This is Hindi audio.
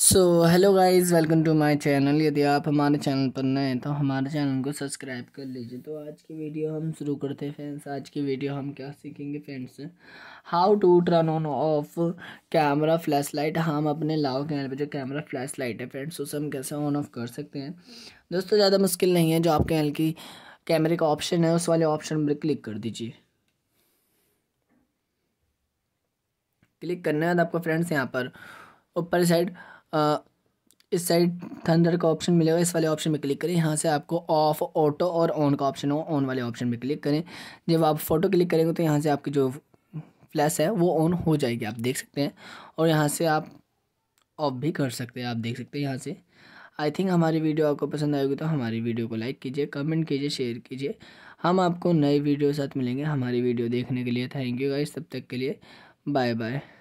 so hello guys welcome to my channel यदि आप हमारे चैनल पर नए हैं तो हमारे चैनल को सब्सक्राइब कर लीजिए तो आज की वीडियो हम शुरू करते हैं फ्रेंड्स आज की वीडियो हम क्या सीखेंगे friends how to turn on off camera flash light हम अपने लाओ कैनल पर जो कैमरा फ्लैश लाइट है फ्रेंड्स उसे हम कैसे ऑन ऑफ कर सकते हैं दोस्तों ज़्यादा मुश्किल नहीं है जो आपके कैनल की कैमरे का ऑप्शन है उस वाले ऑप्शन पर क्लिक कर दीजिए क्लिक करने के बाद आपको फ्रेंड्स यहाँ पर ऊपर साइड इस साइड थंडर का ऑप्शन मिलेगा इस वाले ऑप्शन में क्लिक करें यहाँ से आपको ऑफ ऑटो और ऑन का ऑप्शन हो ऑन वाले ऑप्शन में क्लिक करें जब आप फ़ोटो क्लिक करेंगे तो यहाँ से आपकी जो फ्लैश है वो ऑन हो जाएगी आप देख सकते हैं और यहाँ से आप ऑफ भी कर सकते हैं आप देख सकते हैं यहाँ से आई थिंक हमारी वीडियो आपको पसंद आएगी तो हमारी वीडियो को लाइक कीजिए कमेंट कीजिए शेयर कीजिए हम आपको नए वीडियो साथ मिलेंगे हमारी वीडियो देखने के लिए थैंक यू गाइस तब तक के लिए बाय बाय